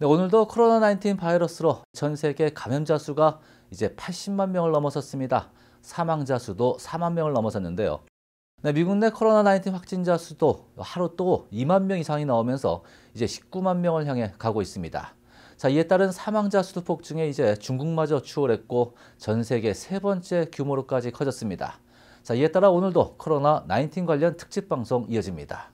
네, 오늘도 코로나19 바이러스로 전 세계 감염자 수가 이제 80만 명을 넘어섰습니다. 사망자 수도 4만 명을 넘어섰는데요. 네, 미국 내 코로나19 확진자 수도 하루 또 2만 명 이상이 나오면서 이제 19만 명을 향해 가고 있습니다. 자, 이에 따른 사망자 수도 폭증에 이제 중국마저 추월했고 전 세계 세 번째 규모로까지 커졌습니다. 자, 이에 따라 오늘도 코로나19 관련 특집 방송 이어집니다.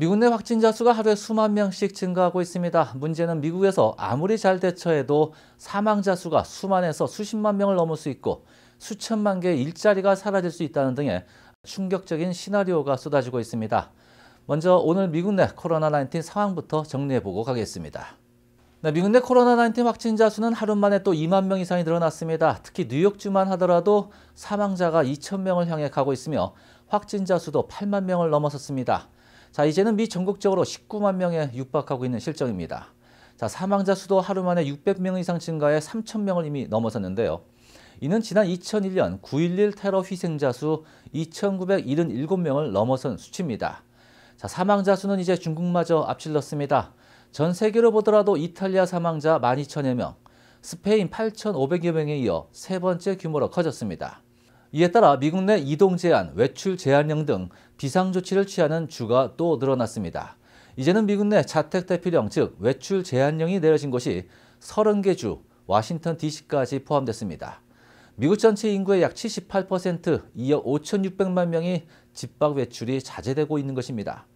미국 내 확진자 수가 하루에 수만 명씩 증가하고 있습니다. 문제는 미국에서 아무리 잘 대처해도 사망자 수가 수만에서 수십만 명을 넘을 수 있고 수천만 개의 일자리가 사라질 수 있다는 등의 충격적인 시나리오가 쏟아지고 있습니다. 먼저 오늘 미국 내 코로나19 상황부터 정리해보고 가겠습니다. 네, 미국 내 코로나19 확진자 수는 하루 만에 또 2만 명 이상이 늘어났습니다. 특히 뉴욕주만 하더라도 사망자가 2천 명을 향해 가고 있으며 확진자 수도 8만 명을 넘어섰습니다. 자, 이제는 미 전국적으로 19만 명에 육박하고 있는 실정입니다. 자, 사망자 수도 하루 만에 600명 이상 증가해 3천 명을 이미 넘어섰는데요. 이는 지난 2001년 9.11 테러 희생자 수 2,977명을 넘어선 수치입니다. 자, 사망자 수는 이제 중국마저 앞질렀습니다. 전 세계로 보더라도 이탈리아 사망자 12,000여 명, 스페인 8,500여 명에 이어 세 번째 규모로 커졌습니다. 이에 따라 미국 내 이동 제한, 외출 제한령 등 비상조치를 취하는 주가 또 늘어났습니다. 이제는 미국 내 자택 대피령, 즉 외출 제한령이 내려진 곳이 30개 주, 와싱턴 DC까지 포함됐습니다. 미국 전체 인구의 약 78%, 이어 5,600만 명이 집밖 외출이 자제되고 있는 것입니다.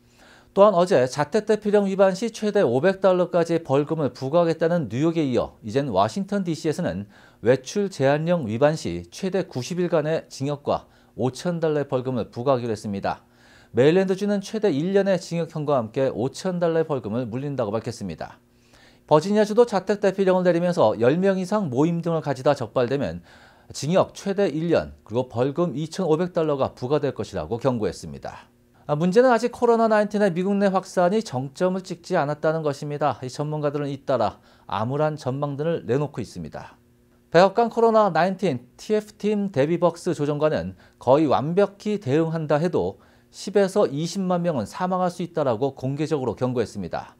또한 어제 자택대피령 위반 시 최대 500달러까지 벌금을 부과하겠다는 뉴욕에 이어 이젠 와싱턴 DC에서는 외출 제한령 위반 시 최대 90일간의 징역과 5,000달러의 벌금을 부과하기로 했습니다. 메일랜드주는 최대 1년의 징역형과 함께 5,000달러의 벌금을 물린다고 밝혔습니다. 버지니아주도 자택대피령을 내리면서 10명 이상 모임 등을 가지다 적발되면 징역 최대 1년 그리고 벌금 2,500달러가 부과될 것이라고 경고했습니다. 아, 문제는 아직 코로나19의 미국 내 확산이 정점을 찍지 않았다는 것입니다. 전문가들은 잇따라 암울한 전망 등을 내놓고 있습니다. 백악관 코로나19 TF팀 데비벅스 조정관은 거의 완벽히 대응한다 해도 10에서 20만 명은 사망할 수있다고 공개적으로 경고했습니다.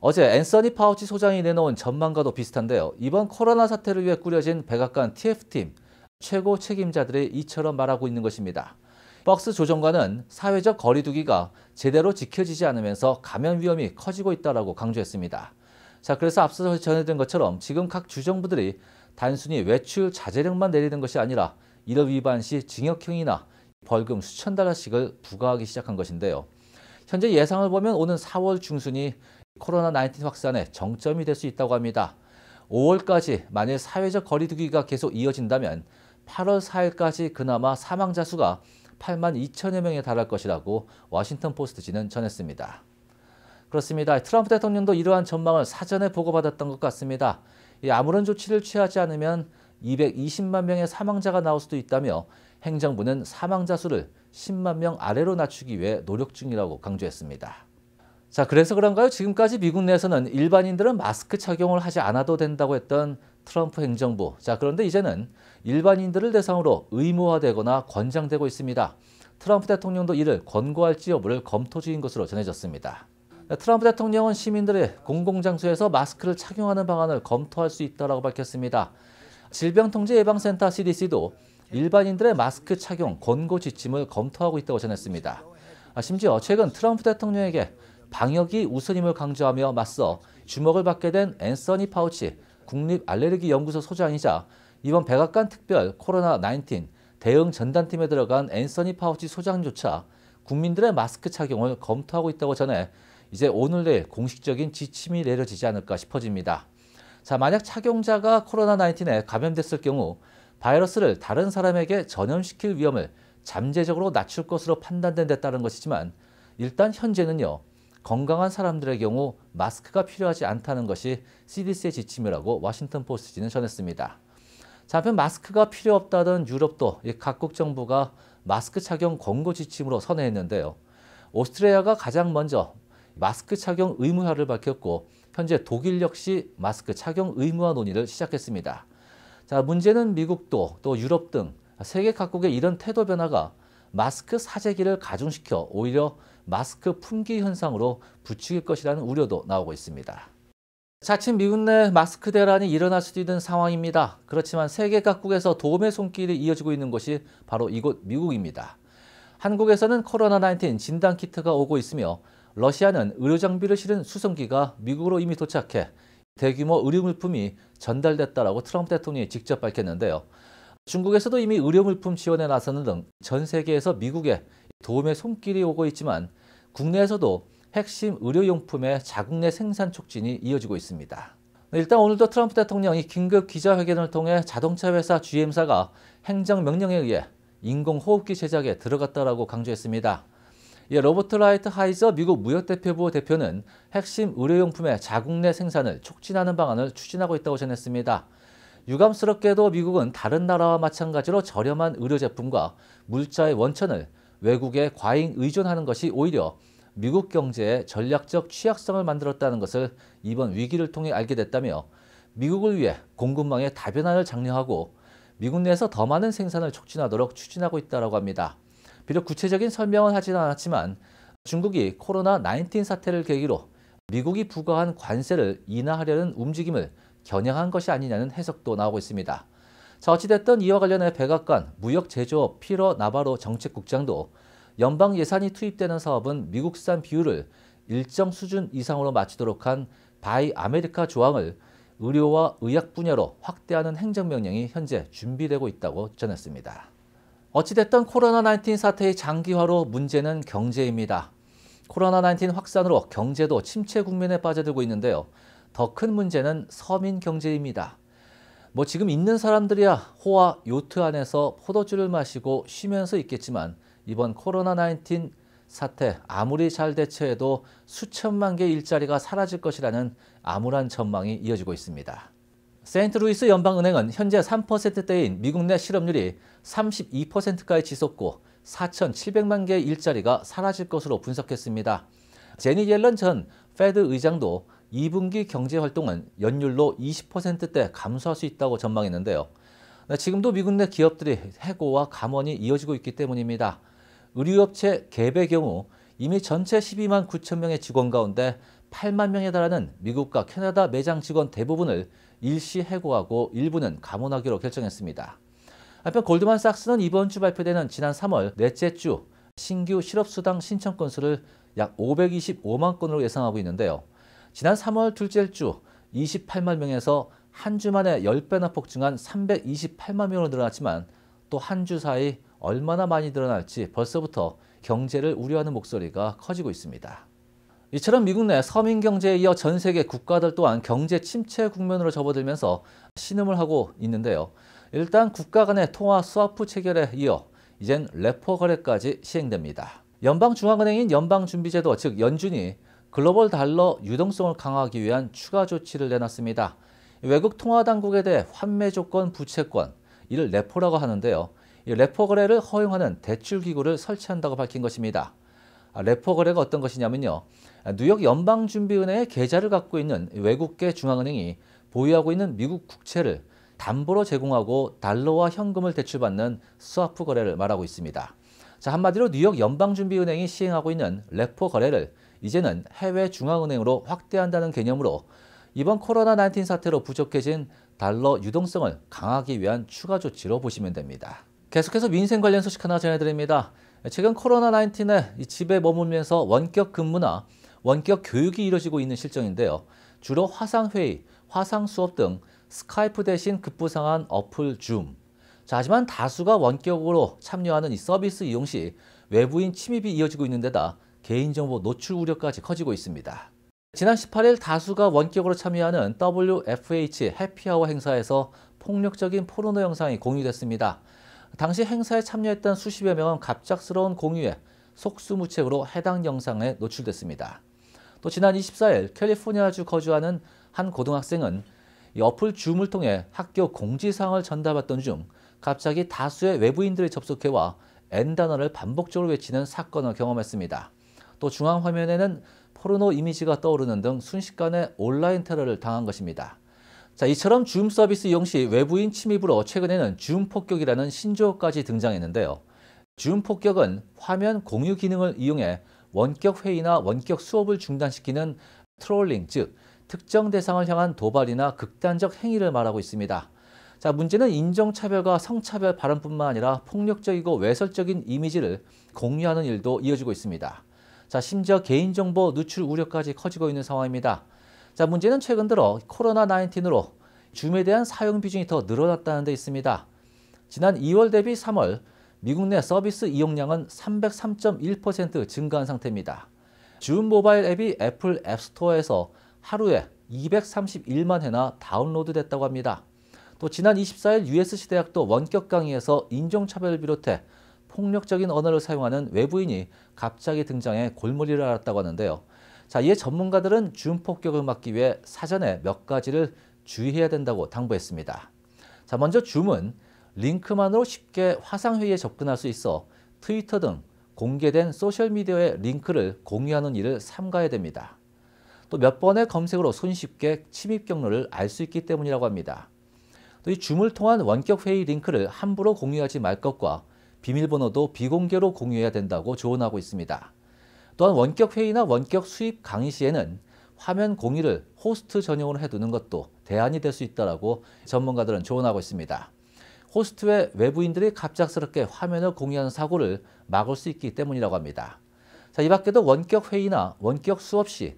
어제 앤서니 파우치 소장이 내놓은 전망과도 비슷한데요. 이번 코로나 사태를 위해 꾸려진 백악관 TF팀 최고 책임자들이 이처럼 말하고 있는 것입니다. 박스 조정관은 사회적 거리두기가 제대로 지켜지지 않으면서 감염 위험이 커지고 있다고 강조했습니다. 자, 그래서 앞서 전해드린 것처럼 지금 각 주정부들이 단순히 외출 자제령만 내리는 것이 아니라 이업 위반 시 징역형이나 벌금 수천 달러씩을 부과하기 시작한 것인데요. 현재 예상을 보면 오는 4월 중순이 코로나19 확산의 정점이 될 수 있다고 합니다. 5월까지 만일 사회적 거리두기가 계속 이어진다면 8월 4일까지 그나마 사망자 수가 8만 2천여 명에 달할 것이라고 워싱턴 포스트지는 전했습니다. 그렇습니다. 트럼프 대통령도 이러한 전망을 사전에 보고받았던 것 같습니다. 아무런 조치를 취하지 않으면 220만 명의 사망자가 나올 수도 있다며 행정부는 사망자 수를 10만 명 아래로 낮추기 위해 노력 중이라고 강조했습니다. 자, 그래서 그런가요? 지금까지 미국 내에서는 일반인들은 마스크 착용을 하지 않아도 된다고 했던 트럼프 행정부. 자, 그런데 이제는 일반인들을 대상으로 의무화되거나 권장되고 있습니다. 트럼프 대통령도 이를 권고할지 여부를 검토 중인 것으로 전해졌습니다. 네, 트럼프 대통령은 시민들의 공공장소에서 마스크를 착용하는 방안을 검토할 수 있다고 밝혔습니다. 질병통제예방센터 CDC도 일반인들의 마스크 착용 권고 지침을 검토하고 있다고 전했습니다. 아, 심지어 최근 트럼프 대통령에게 방역이 우선임을 강조하며 맞서 주목을 받게 된 앤서니 파우치 국립 알레르기 연구소 소장이자 이번 백악관 특별 코로나 19 대응 전단팀에 들어간 앤서니 파우치 소장조차 국민들의 마스크 착용을 검토하고 있다고 전해 이제 오늘 내일 공식적인 지침이 내려지지 않을까 싶어집니다. 자, 만약 착용자가 코로나19에 감염됐을 경우 바이러스를 다른 사람에게 전염시킬 위험을 잠재적으로 낮출 것으로 판단된 데 따른 것이지만 일단 현재는요. 건강한 사람들의 경우 마스크가 필요하지 않다는 것이 CDC의 지침이라고 워싱턴 포스트지는 전했습니다. 자, 한편 마스크가 필요 없다던 유럽도 각국 정부가 마스크 착용 권고 지침으로 선회했는데요. 오스트리아가 가장 먼저 마스크 착용 의무화를 밝혔고 현재 독일 역시 마스크 착용 의무화 논의를 시작했습니다. 자, 문제는 미국도 또 유럽 등 세계 각국의 이런 태도 변화가 마스크 사재기를 가중시켜 오히려 마스크 품귀 현상으로 부추길 것이라는 우려도 나오고 있습니다. 자칫 미국 내 마스크 대란이 일어날 수도 있는 상황입니다. 그렇지만 세계 각국에서 도움의 손길이 이어지고 있는 것이 바로 이곳 미국입니다. 한국에서는 코로나19 진단 키트가 오고 있으며 러시아는 의료 장비를 실은 수송기가 미국으로 이미 도착해 대규모 의료 물품이 전달됐다라고 트럼프 대통령이 직접 밝혔는데요. 중국에서도 이미 의료 물품 지원에 나서는 등 전 세계에서 미국에 도움의 손길이 오고 있지만 국내에서도 핵심 의료용품의 자국 내 생산 촉진이 이어지고 있습니다. 일단 오늘도 트럼프 대통령이 긴급 기자회견을 통해 자동차 회사 GM사가 행정명령에 의해 인공호흡기 제작에 들어갔다라고 강조했습니다. 예, 로버트 라이트 하이저 미국 무역대표부 대표는 핵심 의료용품의 자국 내 생산을 촉진하는 방안을 추진하고 있다고 전했습니다. 유감스럽게도 미국은 다른 나라와 마찬가지로 저렴한 의료제품과 물자의 원천을 외국에 과잉 의존하는 것이 오히려 미국 경제의 전략적 취약성을 만들었다는 것을 이번 위기를 통해 알게 됐다며 미국을 위해 공급망의 다변화를 장려하고 미국 내에서 더 많은 생산을 촉진하도록 추진하고 있다고 합니다. 비록 구체적인 설명은 하진 않았지만 중국이 코로나19 사태를 계기로 미국이 부과한 관세를 인하하려는 움직임을 겨냥한 것이 아니냐는 해석도 나오고 있습니다. 자, 어찌됐든 이와 관련해 백악관 무역제조업 피러 나바로 정책국장도 연방 예산이 투입되는 사업은 미국산 비율을 일정 수준 이상으로 맞추도록 한 바이 아메리카 조항을 의료와 의약 분야로 확대하는 행정명령이 현재 준비되고 있다고 전했습니다. 어찌됐든 코로나19 사태의 장기화로 문제는 경제입니다. 코로나19 확산으로 경제도 침체 국면에 빠져들고 있는데요. 더 큰 문제는 서민 경제입니다. 뭐 지금 있는 사람들이야 호화 요트 안에서 포도주를 마시고 쉬면서 있겠지만 이번 코로나19 사태 아무리 잘 대처해도 수천만 개 일자리가 사라질 것이라는 암울한 전망이 이어지고 있습니다. 세인트루이스 연방은행은 현재 3%대인 미국 내 실업률이 32%까지 치솟고 4,700만 개의 일자리가 사라질 것으로 분석했습니다. 제니 옐런 전 페드 의장도 2분기 경제 활동은 연율로 20%대 감소할 수 있다고 전망했는데요. 네, 지금도 미국 내 기업들이 해고와 감원이 이어지고 있기 때문입니다. 의류업체 갭의 경우 이미 전체 12만 9천 명의 직원 가운데 8만 명에 달하는 미국과 캐나다 매장 직원 대부분을 일시 해고하고 일부는 감원하기로 결정했습니다. 한편 골드만삭스는 이번 주 발표되는 지난 3월 넷째 주 신규 실업수당 신청 건수를 약 525만 건으로 예상하고 있는데요. 지난 3월 둘째 주 28만 명에서 한 주 만에 10배나 폭증한 328만 명으로 늘어났지만 또 한 주 사이 얼마나 많이 늘어날지 벌써부터 경제를 우려하는 목소리가 커지고 있습니다. 이처럼 미국 내 서민 경제에 이어 전 세계 국가들 또한 경제 침체 국면으로 접어들면서 신음을 하고 있는데요. 일단 국가 간의 통화 스와프 체결에 이어 이젠 레퍼 거래까지 시행됩니다. 연방중앙은행인 연방준비제도 즉 연준이 글로벌 달러 유동성을 강화하기 위한 추가 조치를 내놨습니다. 외국 통화당국에 대해 환매 조건 부채권, 이를 레포라고 하는데요. 레포 거래를 허용하는 대출기구를 설치한다고 밝힌 것입니다. 레포 아, 거래가 어떤 것이냐면요. 아, 뉴욕 연방준비은행의 계좌를 갖고 있는 외국계 중앙은행이 보유하고 있는 미국 국채를 담보로 제공하고 달러와 현금을 대출받는 스와프 거래를 말하고 있습니다. 자, 한마디로 뉴욕 연방준비은행이 시행하고 있는 레포 거래를 이제는 해외 중앙은행으로 확대한다는 개념으로 이번 코로나19 사태로 부족해진 달러 유동성을 강화하기 위한 추가 조치로 보시면 됩니다. 계속해서 민생 관련 소식 하나 전해드립니다. 최근 코로나19에 집에 머물면서 원격 근무나 원격 교육이 이뤄지고 있는 실정인데요. 주로 화상회의, 화상수업 등 스카이프 대신 급부상한 어플 줌. 자, 하지만 다수가 원격으로 참여하는 이 서비스 이용 시 외부인 침입이 이어지고 있는 데다 개인정보 노출 우려까지 커지고 있습니다. 지난 18일 다수가 원격으로 참여하는 WFH 해피아워 행사에서 폭력적인 포르노 영상이 공유됐습니다. 당시 행사에 참여했던 수십여 명은 갑작스러운 공유에 속수무책으로 해당 영상에 노출됐습니다. 또 지난 24일 캘리포니아주 거주하는 한 고등학생은 이 어플 줌을 통해 학교 공지사항을 전달받던 중 갑자기 다수의 외부인들이 접속해와 N단어를 반복적으로 외치는 사건을 경험했습니다. 또 중앙 화면에는 포르노 이미지가 떠오르는 등 순식간에 온라인 테러를 당한 것입니다. 자, 이처럼 줌 서비스 이용 시 외부인 침입으로 최근에는 줌 폭격이라는 신조어까지 등장했는데요. 줌 폭격은 화면 공유 기능을 이용해 원격 회의나 원격 수업을 중단시키는 트롤링, 즉 특정 대상을 향한 도발이나 극단적 행위를 말하고 있습니다. 자, 문제는 인정차별과 성차별 발언뿐만 아니라 폭력적이고 외설적인 이미지를 공유하는 일도 이어지고 있습니다. 자, 심지어 개인정보 누출 우려까지 커지고 있는 상황입니다. 자, 문제는 최근 들어 코로나19으로 줌에 대한 사용 비중이 더 늘어났다는 데 있습니다. 지난 2월 대비 3월 미국 내 서비스 이용량은 303.1% 증가한 상태입니다. 줌 모바일 앱이 애플 앱스토어에서 하루에 231만 회나 다운로드 됐다고 합니다. 또 지난 24일 USC 대학도 원격 강의에서 인종차별을 비롯해 폭력적인 언어를 사용하는 외부인이 갑자기 등장해 골머리를 앓았다고 하는데요. 자, 이에 전문가들은 줌폭격을 막기 위해 사전에 몇 가지를 주의해야 된다고 당부했습니다. 자, 먼저 줌은 링크만으로 쉽게 화상회의에 접근할 수 있어 트위터 등 공개된 소셜미디어의 링크를 공유하는 일을 삼가야 해 됩니다. 또 몇 번의 검색으로 손쉽게 침입 경로를 알 수 있기 때문이라고 합니다. 또 이 줌을 통한 원격 회의 링크를 함부로 공유하지 말 것과 비밀번호도 비공개로 공유해야 된다고 조언하고 있습니다. 또한 원격 회의나 원격 수입 강의 시에는 화면 공유를 호스트 전용으로 해두는 것도 대안이 될 수 있다고 전문가들은 조언하고 있습니다. 호스트 외 외부인들이 갑작스럽게 화면을 공유하는 사고를 막을 수 있기 때문이라고 합니다. 자, 이 밖에도 원격 회의나 원격 수업 시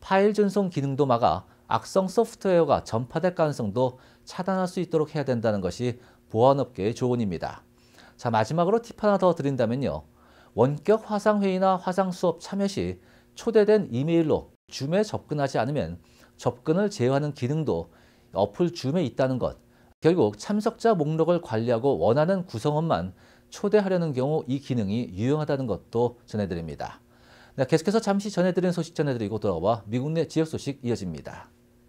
파일 전송 기능도 막아 악성 소프트웨어가 전파될 가능성도 차단할 수 있도록 해야 된다는 것이 보안업계의 조언입니다. 자 마지막으로 팁 하나 더 드린다면요. 원격 화상회의나 화상수업 참여 시 초대된 이메일로 줌에 접근하지 않으면 접근을 제어하는 기능도 어플 줌에 있다는 것. 결국 참석자 목록을 관리하고 원하는 구성원만 초대하려는 경우 이 기능이 유용하다는 것도 전해드립니다. 네, 계속해서 잠시 전해드린 소식 전해드리고 돌아와 미국 내 지역 소식 이어집니다.